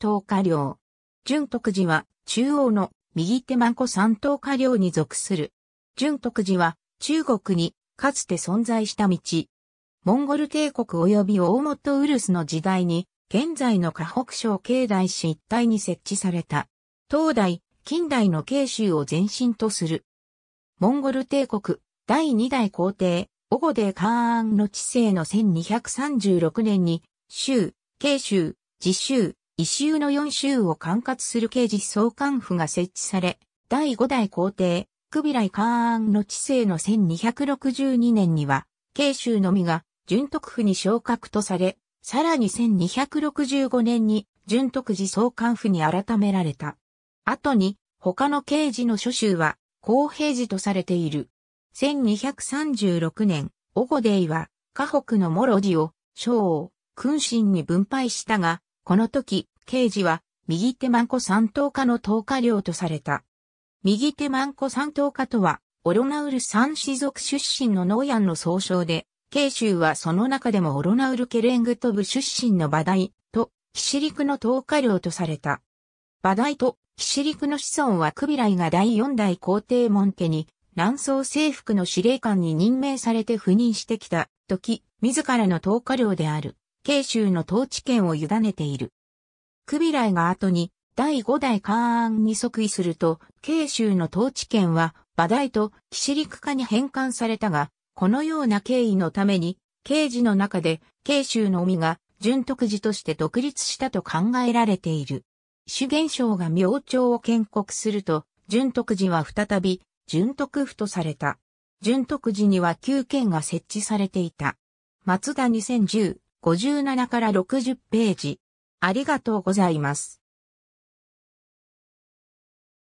東華領。純徳寺は中央の右手万古三東華領に属する。純徳寺は中国にかつて存在した道。モンゴル帝国及び大本ウルスの時代に現在の河北省境内市一帯に設置された。東大、近代の慶州を前身とする。モンゴル帝国、第二代皇帝、オゴデ・カーンの治世の1236年に、州、慶州、自州、異周の四州を管轄する刑事総監府が設置され、第五代皇帝、クビライ・カーンの治世の1262年には、慶州のみが準徳府に昇格とされ、さらに1265年に準徳寺総監府に改められた。後に、他の刑事の諸州は、公平寺とされている。1236年、オゴデイは、河北のモロジを、小王、君臣に分配したが、この時、刑事は、右手万古三等化の投下量とされた。右手万古三等化とは、オロナウル三氏族出身のノーヤンの総称で、慶州はその中でもオロナウルケレングト部出身の馬大と、キシリクの投下量とされた。馬大とキシリクの子孫はクビライが第四代皇帝門家に、南宋征服の司令官に任命されて赴任してきた時、自らの投下量である。慶州の統治権を委ねている。クビライが後に第5代カーンに即位すると、慶州の統治権は、馬代と岸陸下化に返還されたが、このような経緯のために、慶治の中で慶州の海が純徳寺として独立したと考えられている。主元省が明朝を建国すると、純徳寺は再び純徳府とされた。純徳寺には旧県が設置されていた。松田2010 57から60ページ。ありがとうございます。